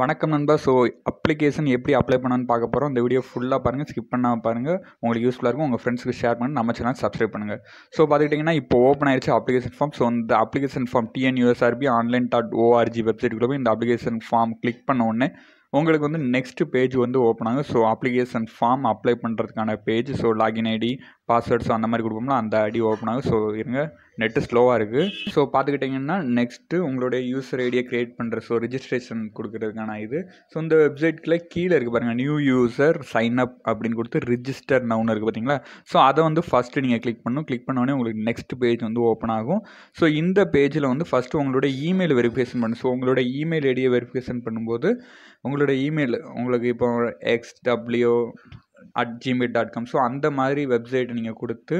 வணக்கம் நண்பா so application எப்படி அப்ளை பண்ணான்னு பார்க்க போகிறோம் இந்த வீடியோ ஃபுல்லாக பாருங்கள் ஸ்கிப் பண்ணாமல் பாருங்கள் உங்களுக்கு யூஸ்ஃபுல்லாக இருக்கும் உங்கள் ஃப்ரெண்ட்ஸுக்கு ஷேர் பண்ணி நம்ம சேனல் சப்ஸ்கிரைப் பண்ணுங்கள் ஸோ பார்த்துக்கிட்டிங்கன்னா இப்போ ஓப்பன் ஆயிடுச்சு அப்ளிகேஷன் ஃபார்ம் ஸோ இந்த application form TNUSRB online dot org வெப்சைட்டுக்குள்ள போய் இந்த அப்ளிகேஷன் ஃபார்ம் கிளிக் பண்ண உடனே உங்களுக்கு வந்து நெக்ஸ்ட் பேஜ் வந்து ஓப்பன் ஆகும் ஸோ அப்ளிகேஷன் ஃபார்ம் அப்ளை பண்ணுறதுக்கான page so login ID passwords அந்த மாதிரி கொடுப்போம்னா அந்த ஐடி ஓப்பன் ஆகும் ஸோ இருங்க நெட்டு ஸ்லோவாக இருக்குது ஸோ பார்த்துக்கிட்டிங்கன்னா நெக்ஸ்ட்டு உங்களுடைய யூசர் ஐடியை க்ரியேட் பண்ணுற ஸோ ரிஜிஸ்ட்ரேஷன் கொடுக்குறதுக்கான இது ஸோ இந்த வெப்சைட்டில் கீழே இருக்குது பாருங்கள் நியூ யூசர் சைன் அப் அப்படின்னு கொடுத்து ரிஜிஸ்டர் நவுன் இருக்குது பார்த்தீங்களா ஸோ அதை வந்து ஃபஸ்ட்டு நீங்கள் கிளிக் பண்ணணும் கிளிக் பண்ணோடனே உங்களுக்கு நெக்ஸ்ட் பேஜ் வந்து ஓப்பன் ஆகும் ஸோ இந்த பேஜில் வந்து ஃபஸ்ட்டு உங்களுடைய இமெயில் வெரிஃபிகேஷன் பண்ணும் ஸோ உங்களோட இமெயில் ஐடியை வெரிஃபிகேஷன் பண்ணும்போது உங்களோட இமெயில் உங்களுக்கு இப்போ எக்ஸ் டபிள்யூ at Gmail dot com so அந்த மாதிரி வெப்சைட் நீங்கள் கொடுத்து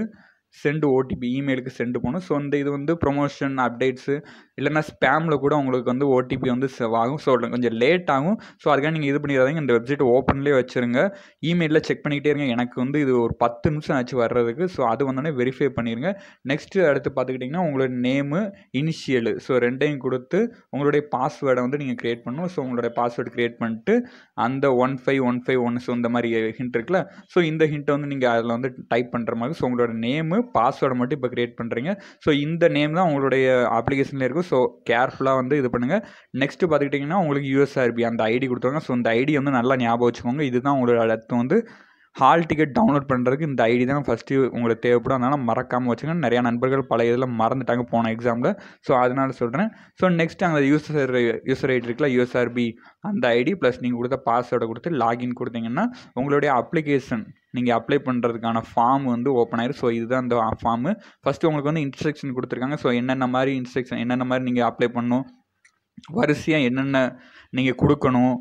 சென்டு ஓடிபி இமெயிலுக்கு சென்டு போகணும் ஸோ இந்த இது வந்து ப்ரொமோஷன் அப்டேட்ஸு இல்லைனா ஸ்பேமில் கூட உங்களுக்கு வந்து ஓடிபி வந்து ஆகும் ஸோ கொஞ்சம் லேட் ஆகும் ஸோ அதுக்காக நீங்கள் இது பண்ணிடுறாங்க இந்த வெப்சைட் ஓப்பன்லேயே வச்சுருங்க இமெயிலில் செக் பண்ணிக்கிட்டே இருங்க எனக்கு வந்து இது ஒரு பத்து நிமிஷம் ஆச்சு வர்றதுக்கு ஸோ அது வந்தோடனே வெரிஃபை பண்ணிடுங்க நெக்ஸ்ட்டு அடுத்து பார்த்துக்கிட்டிங்கன்னா உங்களோட நேமு இனிஷியலு ஸோ ரெண்டையும் கொடுத்து உங்களுடைய பாஸ்வேர்டை வந்து நீங்கள் க்ரியேட் பண்ணணும் ஸோ உங்களுடைய பாஸ்வேர்டு க்ரியேட் பண்ணிட்டு அந்த one five one five one so இந்த மாதிரி ஹிண்ட் இருக்குல்ல ஸோ இந்த ஹிண்ட்டை வந்து நீங்கள் அதில் வந்து டைப் பண்ணுற மாதிரி ஸோ உங்களோட நேமு பாஸ்வேர்டை மட்டும் இப்போ க்ரியேட் பண்ணுறீங்க ஸோ இந்த நேம் தான் உங்களுடைய அப்ளிகேஷனில் இருக்கும் ஸோ கேர்ஃபுல்லாக வந்து இது பண்ணுங்கள் நெக்ஸ்ட்டு பார்த்துக்கிட்டிங்கன்னா உங்களுக்கு யூஎஸ்ஆர்பி அந்த ஐடி கொடுத்துருவாங்க ஸோ அந்த ஐடி வந்து நல்லா ஞாபகம் வச்சுக்கோங்க இதுதான் உங்களோட அடுத்து வந்து ஹால் டிக்கெட் டவுன்லோட் பண்ணுறதுக்கு இந்த ஐடி தான் ஃபஸ்ட்டு உங்களுக்கு தேவைப்படும் அதனால் மறக்காமல் வச்சுங்க நிறையா நண்பர்கள் பழைய இதில் மறந்துட்டாங்க போன எக்ஸாமில் ஸோ அதனால் சொல்கிறேன் ஸோ நெக்ஸ்ட் அந்த யூசர் யூசர் ஐடி இருக்குல்ல யூஎஸ்ஆர்பி அந்த ஐடி ப்ளஸ் நீங்கள் கொடுத்த பாஸ்வேர்டை கொடுத்து லாகின் கொடுத்தீங்கன்னா உங்களுடைய அப்ளிகேஷன் நீங்கள் அப்ளை பண்ணுறதுக்கான ஃபார்ம் வந்து ஓப்பன் ஆயிரும் ஸோ இதுதான் அந்த ஃபார்மு ஃபஸ்ட்டு உங்களுக்கு வந்து இன்ஸ்ட்ரக்ஷன் கொடுத்துருக்காங்க ஸோ என்னென்ன மாதிரி இன்ஸ்ட்ரக்ஷன் என்னென்ன மாதிரி நீங்கள் அப்ளை பண்ணணும் வரிசையாக என்னென்ன நீங்கள் கொடுக்கணும்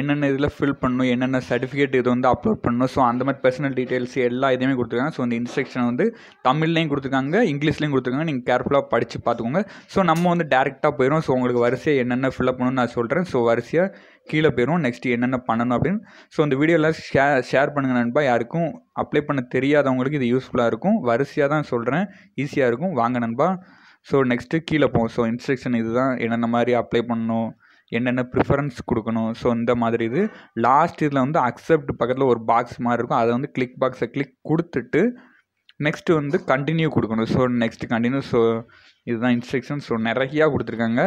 என்னென்ன இதில் ஃபில் பண்ணணும் என்னென்ன சர்டிஃபிகேட் இது வந்து அப்லோட் பண்ணணும் ஸோ அந்த மாதிரி பர்சனல் டீட்டெயில்ஸ் எல்லா இதுவுமே கொடுத்துருக்காங்க ஸோ அந்த இன்ஸ்ட்ரக்ஷன் வந்து தமிழ்லேயும் கொடுத்துருக்காங்க இங்கிலீஷ்லேயும் கொடுத்துருக்காங்க நீங்கள் கேர்ஃபுல்லாக படித்து பார்த்துக்கோங்க ஸோ நம்ம வந்து டேரெக்டாக போயிடும் ஸோ உங்களுக்கு வரிசையாக என்னென்ன ஃபில்அப் பண்ணணும்னு நான் சொல்கிறேன் ஸோ வரிசையாக கீழே போயிடும் நெக்ஸ்ட் என்னென்ன பண்ணணும் அப்படின்னு ஸோ அந்த வீடியோவில் ஷேர் ஷேர் பண்ணுங்கள் நண்பா யாருக்கும் அப்ளை பண்ண தெரியாதவங்களுக்கு இது யூஸ்ஃபுல்லாக இருக்கும் வரிசையாக தான் சொல்கிறேன் ஈஸியாக இருக்கும் வாங்க நண்பா ஸோ நெக்ஸ்ட்டு கீழே போவோம் ஸோ இன்ஸ்ட்ரக்ஷன் இதுதான் என்னென்ன மாதிரி அப்ளை பண்ணணும் என்னென்ன ப்ரிஃபரன்ஸ் கொடுக்கணும் ஸோ இந்த மாதிரி இது லாஸ்ட் இதில் வந்து அக்செப்ட் பக்கத்தில் ஒரு பாக்ஸ் மாதிரி இருக்கும் அதை வந்து கிளிக் பாக்ஸை கிளிக் கொடுத்துட்டு நெக்ஸ்ட்டு வந்து கண்டினியூ கொடுக்கணும் ஸோ நெக்ஸ்ட் கண்டினியூ ஸோ இதுதான் இன்ஸ்ட்ரக்ஷன் ஸோ நிறையா கொடுத்துருக்காங்க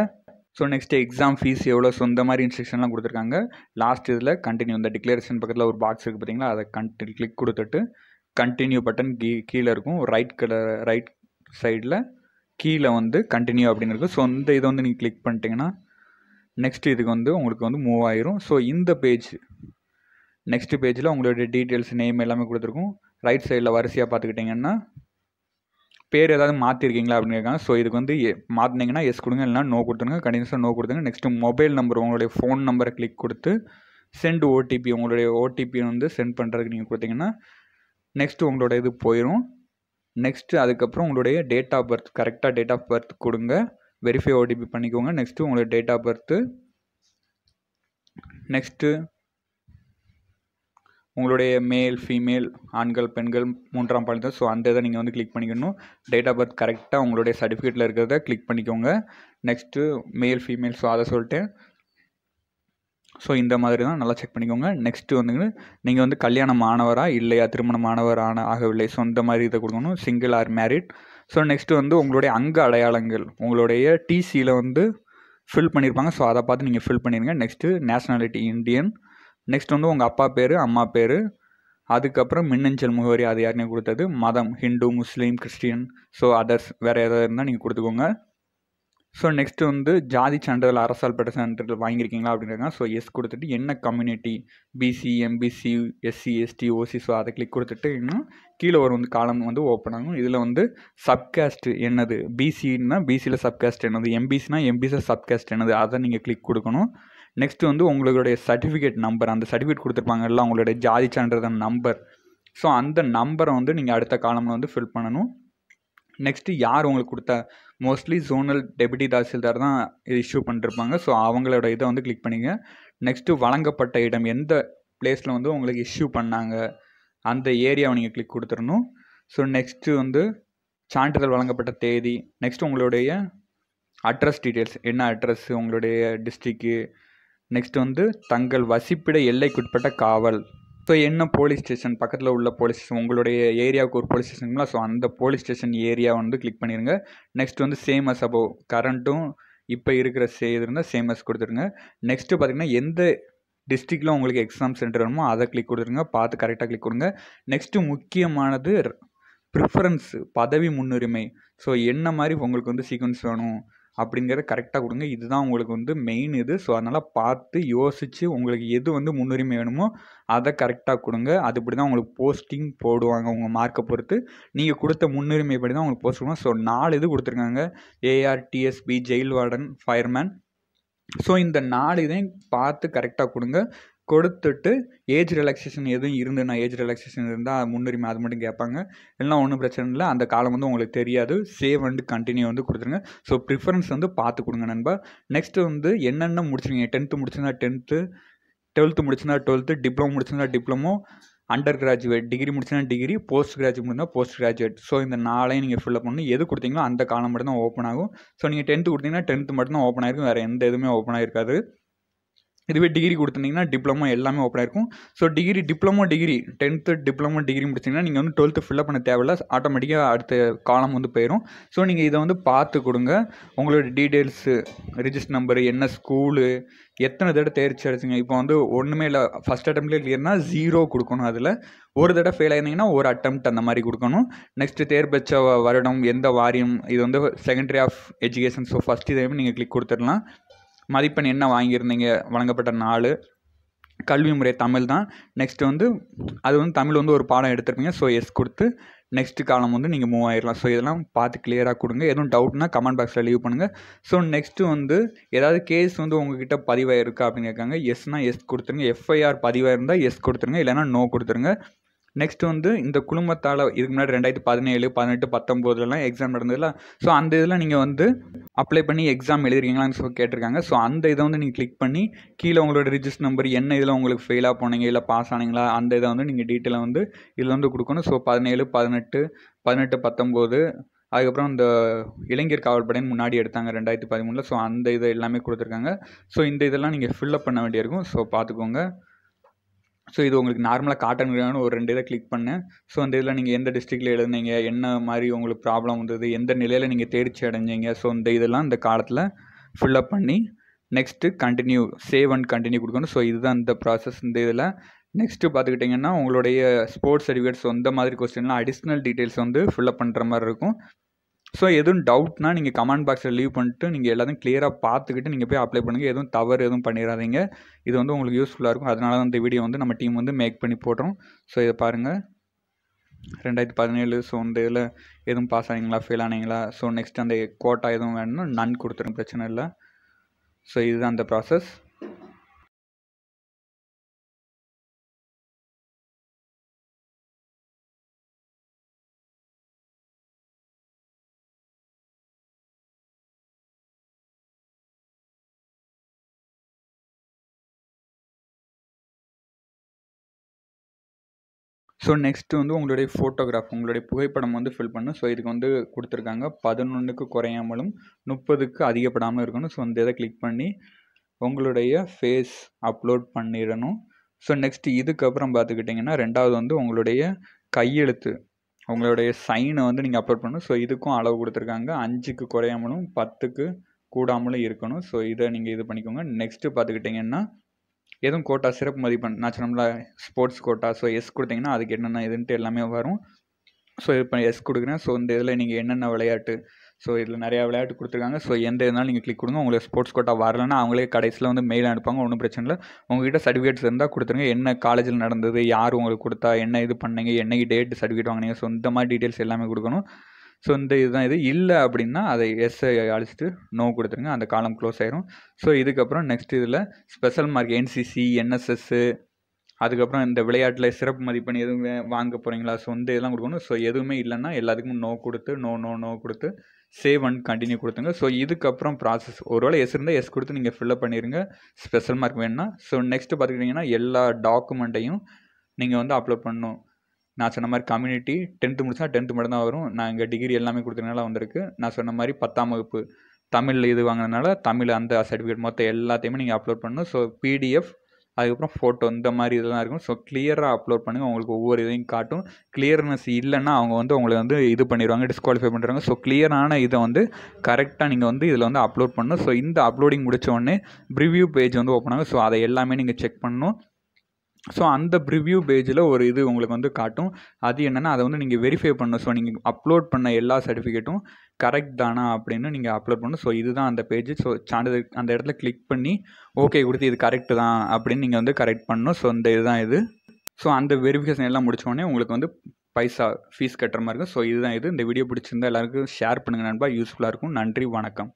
ஸோ நெக்ஸ்ட்டு எக்ஸாம் ஃபீஸ் எவ்வளோ ஸோ இந்த மாதிரி இன்ஸ்ட்ரக்ஷன்லாம் கொடுத்துருக்காங்க லாஸ்ட் இதில் கண்டினியூ இந்த டிக்ளரேஷன் பக்கத்தில் ஒரு பாக்ஸ் இருக்குது பார்த்தீங்களா அதை கண்டி கிளிக் கொடுத்துட்டு கண்டினியூ பட்டன் கீ கீழே இருக்கும் ரைட் கலர் ரைட் சைடில் கீழே வந்து கண்டினியூ அப்படின்னு இருக்கும் ஸோ இந்த இதை வந்து நீங்கள் கிளிக் பண்ணிட்டீங்கன்னா நெக்ஸ்ட் இதுக்கு வந்து உங்களுக்கு வந்து மூவ் ஆயிரும் ஸோ இந்த பேஜ் நெக்ஸ்ட் பேஜில் உங்களுடைய டீட்டெயில்ஸ் நேம் எல்லாமே கொடுத்துருக்கும் ரைட் சைடில் வரிசையாக பார்த்துக்கிட்டிங்கன்னா பேர் ஏதாவது மாற்றிருக்கீங்களா அப்படின்னு கேட்காங்க ஸோ இதுக்கு வந்து மாற்றினீங்கன்னா எஸ் கொடுங்க இல்லைனா நோ கொடுத்துருங்க கண்டினியூஸாக நோ கொடுத்துருங்க நெக்ஸ்ட்டு மொபைல் நம்பர் உங்களுடைய ஃபோன் நம்பரை கிளிக் கொடுத்து சென்ட் ஓடிபி உங்களுடைய ஓடிபி வந்து சென்ட் பண்ணுறதுக்கு நீங்கள் கொடுத்தீங்கன்னா நெக்ஸ்ட்டு உங்களோட இது போயிடும் நெக்ஸ்ட்டு அதுக்கப்புறம் உங்களுடைய டேட் ஆஃப் பர்த் கரெக்டாக டேட் ஆஃப் பர்த் கொடுங்க வெரிஃபை ஓடிபி பண்ணிக்கோங்க நெக்ஸ்ட்டு உங்களுக்கு டேட் ஆஃப் பர்த்து நெக்ஸ்ட்டு உங்களுடைய மேல் ஃபீமேல் ஆண்கள் பெண்கள் மூன்றாம் பாலினம் ஸோ அந்த இதை நீங்கள் வந்து கிளிக் பண்ணிக்கணும் டேட் ஆஃப் பர்த் கரெக்டாக உங்களுடைய சர்டிஃபிகேட்டில் இருக்கிறத கிளிக் பண்ணிக்கோங்க நெக்ஸ்ட்டு மேல் ஃபீமேல் ஸோ அதை சொல்லிட்டு ஸோ இந்த மாதிரி தான் நல்லா செக் பண்ணிக்கோங்க நெக்ஸ்ட்டு வந்து நீங்கள் வந்து கல்யாணம் மாணவராக இல்லையா திருமணம் ஆனவர் ஆன ஆகவில்லை ஸோ இந்த மாதிரி இதை கொடுக்கணும் single or married so next வந்து உங்களுடைய அங்க அடையாளங்கள் உங்களுடைய டிசியில் வந்து ஃபில் பண்ணியிருப்பாங்க ஸோ அதை பார்த்து நீங்கள் ஃபில் பண்ணிடுங்க நெக்ஸ்ட்டு நேஷ்னாலிட்டி இந்தியன் நெக்ஸ்ட் வந்து உங்கள் அப்பா பேர் அம்மா பேர் அதுக்கப்புறம் மின்னஞ்சல் முகவரி அது யாருன்னு கொடுத்தது மதம் Hindu Muslim Christian so others வேறு எதாவது இருந்தால் நீங்கள் கொடுத்துக்கோங்க ஸோ நெக்ஸ்ட் வந்து ஜாதி சான்றிதழ் அரசால் பெற்ற சான்றிதழ் வாங்கியிருக்கீங்களா அப்படின்றாங்க ஸோ எஸ் கொடுத்துட்டு என்ன community BC MBC SC ST OC so அதை கிளிக் கொடுத்துட்டு இன்னும் கீழே ஒரு வந்து காலம் வந்து ஓப்பன் ஆகும் இதில் வந்து சப்காஸ்ட் என்னது பிசின்னா பிசியில் சப்காஸ்ட் என்னது எம்பிசினா எம்பிசியில் சப்காஸ்ட் என்னது அதை நீங்கள் கிளிக் கொடுக்கணும் நெக்ஸ்ட்டு வந்து உங்களுடைய சர்டிஃபிகேட் நம்பர் அந்த சர்டிஃபிகேட் கொடுத்துருப்பாங்கல்ல உங்களுடைய ஜாதி சான்றிதழ் நம்பர் ஸோ அந்த நம்பரை வந்து நீங்கள் அடுத்த காலமில் வந்து ஃபில் பண்ணணும் நெக்ஸ்ட்டு யார் உங்களுக்கு கொடுத்தா மோஸ்ட்லி ஜோனல் டெபுட்டி தாசில்தார் தான் இது இஷ்யூ பண்ணிருப்பாங்க ஸோ அவங்களோட இதை வந்து கிளிக் பண்ணிங்க நெக்ஸ்ட்டு வழங்கப்பட்ட இடம் எந்த பிளேஸில் வந்து உங்களுக்கு இஷ்யூ பண்ணாங்க அந்த ஏரியாவை நீங்கள் கிளிக் கொடுத்துடணும் ஸோ நெக்ஸ்ட்டு வந்து சான்றிதழ் வழங்கப்பட்ட தேதி நெக்ஸ்ட் உங்களுடைய அட்ரஸ் டீட்டெயில்ஸ் என்ன அட்ரஸ் உங்களுடைய டிஸ்ட்ரிக்கு நெக்ஸ்ட் வந்து தங்கள் வசிப்பிட எல்லைக்குட்பட்ட காவல் ஸோ என்ன போலீஸ் ஸ்டேஷன் பக்கத்தில் உள்ள போலீஸ் ஸ்டேஷன் உங்களுடைய ஏரியாவுக்கு ஒரு போலீஸ் ஸ்டேஷன்ங்களா ஸோ அந்த போலீஸ் ஸ்டேஷன் ஏரியா வந்து கிளிக் பண்ணிடுங்க நெக்ஸ்ட் வந்து சேம் அஸ் அபோவ் கரண்ட்டும் இப்போ இருக்கிற சே இது இருந்தால் சேம் அஸ் கொடுத்துருங்க நெக்ஸ்ட்டு பார்த்திங்கன்னா எந்த டிஸ்ட்ரிக்டில் உங்களுக்கு எக்ஸாம் சென்டர் வேணுமோ அதை கிளிக் கொடுத்துருங்க பார்த்து கரெக்டாக கிளிக் கொடுங்க நெக்ஸ்ட்டு முக்கியமானது ப்ரிஃபரன்ஸு பதவி முன்னுரிமை ஸோ என்ன மாதிரி உங்களுக்கு வந்து சீக்வன்ஸ் வேணும் அப்படிங்கிறத கரெக்டாக கொடுங்க இதுதான் உங்களுக்கு வந்து மெயின் இது ஸோ அதனால் பார்த்து யோசித்து உங்களுக்கு எது வந்து முன்னுரிமை வேணுமோ அதை கரெக்டாக கொடுங்க அதுபடி தான் உங்களுக்கு போஸ்டிங் போடுவாங்க உங்கள் மார்க்கை பொறுத்து நீங்கள் கொடுத்த முன்னுரிமை படி தான் உங்களுக்கு போஸ்ட் கொடுங்க ஸோ நாலு இது கொடுத்துருக்காங்க AR DSP jail warden fireman so இந்த நாலு இதையும் பார்த்து கரெக்டாக கொடுங்க கொடுத்துட்டு ஏஜ் ரிலாக்ஸேஷன் எதுவும் இருந்ததுன்னா ஏஜ் ரிலாக்ஸேஷன் இருந்தால் முன்னுரிமை அது மட்டும் கேட்பாங்க எல்லாம் ஒன்றும் பிரச்சனை இல்லை அந்த காலம் வந்து உங்களுக்கு தெரியாது சேவ் அண்டு கண்டினியூ வந்து கொடுத்துருங்க ஸோ ப்ரிஃபரன்ஸ் வந்து பார்த்து கொடுங்க நண்பா நெக்ஸ்ட்டு வந்து என்னென்ன முடிச்சிருங்க டென்த்து முடிச்சுனா டென்த்து டுவெல்த்து முடிச்சுனா டுவெல்த்து டிப்ளமோ முடிச்சுனா டிப்ளமோ அண்டர் கிராஜுவேட் டிகிரி முடிச்சுனா டிகிரி போஸ்ட் கிராஜுவேட் முடிஞ்சால் போஸ்ட் கிராஜுவேட் ஸோ இந்த நாளையும் நீங்கள் ஃபில்அப் பண்ணி எது கொடுத்தீங்களோ அந்த காலம் மட்டும் தான் ஓப்பன் ஆகும் ஸோ நீங்கள் டென்த்து கொடுத்தீங்கன்னா டென்த்து மட்டும் தான் ஓப்பன் ஆகிருக்கும் வேறு எந்த எதுவுமே ஓப்பன் ஆகிருக்காது இதுவே டிகிரி கொடுத்துட்டிங்கன்னா டிப்ளமோ எல்லாமே ஓப்பனாக இருக்கும் so degree diploma degree tenth diploma degree முடிச்சிங்கன்னா நீங்கள் வந்து டுவெல்த்து ஃபில் பண்ண தேவையில்ல ஆட்டோமேட்டிக்காக அடுத்த காலம் வந்து போயிடும் ஸோ நீங்கள் இதை வந்து பார்த்து கொடுங்க உங்களோட டீட்டெயில்ஸு ரிஜிஸ்டர் நம்பரு என்ன ஸ்கூலு எத்தனை தடவை தேர்ச்சி அடிச்சிங்க இப்போ வந்து ஒன்றுமே இல்லை ஃபஸ்ட் அட்டம்ப்ட்லேயே இல்லைன்னா ஜீரோ கொடுக்கணும் அதில் ஒரு தடவை ஃபெயில் ஆயிருந்தீங்கன்னா ஒரு அட்டம்ப்ட் அந்த மாதிரி கொடுக்கணும் நெக்ஸ்ட்டு தேர்பெச்ச வருடம் எந்த வாரியம் இது வந்து secondary of education so first இதையுமே நீங்கள் கிளிக் கொடுத்துடலாம் மதிப்பெண் என்ன வாங்கியிருந்தீங்க வழங்கப்பட்ட நாலு கல்வி முறை தமிழ் தான் நெக்ஸ்ட்டு வந்து அது வந்து தமிழ் வந்து ஒரு பாடம் எடுத்துருப்பீங்க ஸோ எஸ் கொடுத்து நெக்ஸ்ட் காலம் வந்து நீங்கள் மூவ் ஆயிடலாம் ஸோ இதெல்லாம் பார்த்து கிளியராக கொடுங்க எதுவும் டவுட்னா கமெண்ட் பாக்ஸில் லீவ் பண்ணுங்கள் ஸோ நெக்ஸ்ட்டு வந்து ஏதாவது கேஸ் வந்து உங்ககிட்ட பதிவாயிருக்கா அப்படின்னு கேட்காங்க எஸ்னால் எஸ் கொடுத்துருங்க எஃப்ஐஆர் பதிவாயிருந்தால் எஸ் கொடுத்துருங்க இல்லைனா நோ கொடுத்துருங்க நெக்ஸ்ட்டு வந்து இந்த குழுமத்தால் இதுக்கு முன்னாடி ரெண்டாயிரத்தி பதினேழு பதினெட்டு பத்தொம்போதுலலாம் எக்ஸாம் நடந்ததுல ஸோ அந்த இதில் நீங்கள் வந்து அப்ளை பண்ணி எக்ஸாம் எழுதிருக்கீங்களான்னு சொல்லி கேட்டிருக்காங்க ஸோ அந்த இதை வந்து நீங்கள் கிளிக் பண்ணி கீழே உங்களோட ரிஜிஸ்டர் நம்பர் என்ன இதில் உங்களுக்கு ஃபெயிலாக போனீங்க இல்லை பாஸ் ஆனீங்களா அந்த இதை வந்து நீங்கள் டீட்டெயிலாக வந்து இதில் வந்து கொடுக்கணும் ஸோ பதினேழு பதினெட்டு பதினெட்டு பத்தொம்போது அதுக்கப்புறம் இந்த இளைஞர் காவல்படையின் முன்னாடி எடுத்தாங்க ரெண்டாயிரத்தி பதிமூணில் ஸோ அந்த இதை எல்லாமே கொடுத்துருக்காங்க ஸோ இந்த இதெல்லாம் நீங்கள் ஃபில்லப் பண்ண வேண்டியிருக்கும் ஸோ பார்த்துக்கோங்க ஸோ இது உங்களுக்கு நார்மலாக காட்டன் வேணும்னு ஒரு ரெண்டு இதை கிளிக் பண்ணேன் ஸோ அந்த இதில் நீங்கள் எந்த டிஸ்ட்ரிக்டில் எழுதுனீங்க என்ன மாதிரி உங்களுக்கு ப்ராப்ளம் வந்தது எந்த நிலையில் நீங்கள் தேர்ச்சி அடைஞ்சிங்க ஸோ இந்த இதெல்லாம் இந்த காலத்தில் ஃபில்லப் பண்ணி next continue save and continue கொடுக்கணும் ஸோ இதுதான் இந்த ப்ராசஸ் இந்த இதில் நெக்ஸ்ட்டு பார்த்துக்கிட்டிங்கன்னா உங்களுடைய ஸ்போர்ட்ஸ் சர்டிஃபிகேட்ஸ் அந்த மாதிரி கொஸ்டின்லாம் அடிஷ்னல் டீட்டெயில்ஸ் வந்து ஃபில்லப் பண்ணுற மாதிரி இருக்கும் ஸோ எதுவும் டவுட்னா நீங்கள் கமெண்ட் பாக்ஸில் லீவ் பண்ணிட்டு நீங்கள் எல்லாத்தையும் கிளியராக பார்த்துக்கிட்டு நீங்கள் போய் அப்ளை பண்ணுங்கள் எதுவும் தவறு எதுவும் பண்ணிடாதீங்க இது வந்து உங்களுக்கு யூஸ்ஃபுல்லாக இருக்கும் அதனால தான் இந்த வீடியோ வந்து நம்ம டீம் வந்து மேக் பண்ணி போடுறோம் ஸோ இதை பாருங்கள் ரெண்டாயிரத்தி பதினேழு ஸோ இந்த இதில் எதுவும் பாஸ் ஆனீங்களா ஃபெயில் ஆனீங்களா ஸோ நெக்ஸ்ட் அந்த கோட்டா எதுவும் வேணும்னா நன் கொடுத்துரும் பிரச்சனை இல்லை ஸோ இதுதான் அந்த ப்ராசஸ் ஸோ நெக்ஸ்ட்டு வந்து உங்களுடைய ஃபோட்டோகிராஃப் உங்களுடைய புகைப்படம் வந்து ஃபில் பண்ணும் ஸோ இதுக்கு வந்து கொடுத்துருக்காங்க பதினொன்றுக்கு குறையாமலும் முப்பதுக்கு அதிகப்படாமல் இருக்கணும் ஸோ வந்து இதை கிளிக் பண்ணி உங்களுடைய ஃபேஸ் அப்லோட் பண்ணிடணும் ஸோ நெக்ஸ்ட் இதுக்கப்புறம் பார்த்துக்கிட்டிங்கன்னா ரெண்டாவது வந்து உங்களுடைய கையெழுத்து உங்களுடைய சைனை வந்து நீங்கள் அப்லோட் பண்ணணும் ஸோ இதுக்கும் அளவு கொடுத்துருக்காங்க அஞ்சுக்கு குறையாமலும் பத்துக்கு கூடாமலும் இருக்கணும் ஸோ இதை நீங்கள் இது பண்ணிக்கோங்க நெக்ஸ்ட்டு பார்த்துக்கிட்டிங்கன்னா எதுவும் கோட்டா சிறப்பு மதிப்பெண் நான் சொன்னோம்ல ஸ்போர்ட்ஸ் கோட்டா ஸோ எஸ் கொடுத்தீங்கன்னா அதுக்கு என்னென்ன இதுன்ட்டு எல்லாமே வரும் ஸோ இப்போ எஸ் கொடுக்குறேன் ஸோ இந்த இதில் நீங்கள் என்னென்ன விளையாட்டு ஸோ இதில் நிறையா விளையாட்டு கொடுத்துருக்காங்க ஸோ எந்த இதனாலும் நீங்கள் கிளிக் கொடுங்க உங்களுக்கு ஸ்போர்ட்ஸ் கோட்டா வரலன்னா அவங்களே கடைசியில் வந்து மெயில் அனுப்பாங்க ஒன்றும் பிரச்சனை இல்லை உங்கள்கிட்ட சர்டிஃபிகேட்ஸ் இருந்தால் கொடுத்துருங்க என்ன காலேஜில் நடந்தது யார் உங்களுக்கு கொடுத்தா என்ன இது பண்ணீங்க என்னைக்கு டேட் சர்டிஃபிகேட் வாங்கினீங்க ஸோ இந்த மாதிரி டீட்டெயில்ஸ் எல்லாமே கொடுக்கணும் ஸோ இந்த இதுதான் இது இல்லை அப்படின்னா அதை எஸ்ஸை அழிச்சிட்டு நோ கொடுத்துருங்க அந்த காலம் க்ளோஸ் ஆயிரும் ஸோ இதுக்கப்புறம் நெக்ஸ்ட் இதில் ஸ்பெஷல் மார்க் என்சிசி என்எஸ்எஸ்ஸு அதுக்கப்புறம் இந்த விளையாட்டில் சிறப்பு மதிப்பெண் எதுவும் வாங்க போகிறீங்களா ஸோ இந்த இதெல்லாம் கொடுக்கணும் ஸோ எதுவுமே இல்லைன்னா எல்லாத்துக்கும் நோ கொடுத்து நோ நோ நோ கொடுத்து சேவ் அண்ட் கண்டினியூ கொடுத்துங்க ஸோ இதுக்கப்புறம் ப்ராசஸ் ஒருவேளை எஸ் இருந்தால் எஸ் கொடுத்து நீங்கள் ஃபில்லப் பண்ணிடுங்க ஸ்பெஷல் மார்க் வேணும்னா ஸோ நெக்ஸ்ட்டு பார்த்துக்கிட்டிங்கன்னா எல்லா டாக்குமெண்ட்டையும் நீங்கள் வந்து அப்லோட் பண்ணணும் நான் சொன்ன மாதிரி கம்யூனிட்டி டென்த்து முடிச்சா டென்த்து மட்டும்தான் வரும் நான் இங்கே டிகிரி எல்லாமே கொடுத்ததுனால வந்திருக்கு நான் சொன்ன மாதிரி பத்தாம் வகுப்பு தமிழில் இது வாங்கினதுனால தமிழ் அந்த சர்டிஃபிகேட் மொத்தம் எல்லாத்தையுமே நீங்கள் அப்லோட் பண்ணணும் ஸோ பிடிஎஃப் அதுக்கப்புறம் ஃபோட்டோ இந்த மாதிரி இதெல்லாம் இருக்கும் ஸோ கிளியராக அப்லோட் பண்ணுங்கள் உங்களுக்கு ஒவ்வொரு இதையும் காட்டும் கிளியர்னஸ் இல்லைன்னா அவங்க வந்து உங்களை வந்து இது பண்ணிடுவாங்க டிஸ்குவாலிஃபை பண்ணுறாங்க ஸோ கிளியரான இதை வந்து கரெக்டாக நீங்கள் வந்து இதில் வந்து அப்லோட் பண்ணணும் ஸோ இந்த அப்லோடிங் முடித்த உடனே ப்ரிவ்யூ பேஜ் வந்து ஓப்பன் ஆகும் ஸோ அதை எல்லாமே நீங்கள் செக் பண்ணணும் ஸோ அந்த ப்ரிவ்யூ பேஜில் ஒரு இது உங்களுக்கு வந்து காட்டும் அது என்னென்னா அதை வந்து நீங்கள் வெரிஃபை பண்ணணும் ஸோ நீங்கள் அப்லோட் பண்ண எல்லா சர்டிஃபிகேட்டும் கரெக்ட் தானா அப்படின்னு நீங்கள் அப்லோட் பண்ணணும் ஸோ இதுதான் அந்த பேஜ் ஸோ சான்றிதழ் அந்த இடத்துல கிளிக் பண்ணி ஓகே கொடுத்து இது கரெக்டு தான் அப்படின்னு நீங்கள் வந்து கரெக்ட் பண்ணணும் ஸோ இந்த இதுதான் இது ஸோ அந்த வெரிஃபிகேஷன் எல்லாம் முடிச்சோடனே உங்களுக்கு வந்து பைசா ஃபீஸ் கட்டுற மாதிரி இருக்கும் ஸோ இதுதான் இது இந்த வீடியோ பிடிச்சிருந்தா எல்லாருக்கும் ஷேர் பண்ணுங்கள் நண்பா யூஸ்ஃபுல்லாக இருக்கும் நன்றி வணக்கம்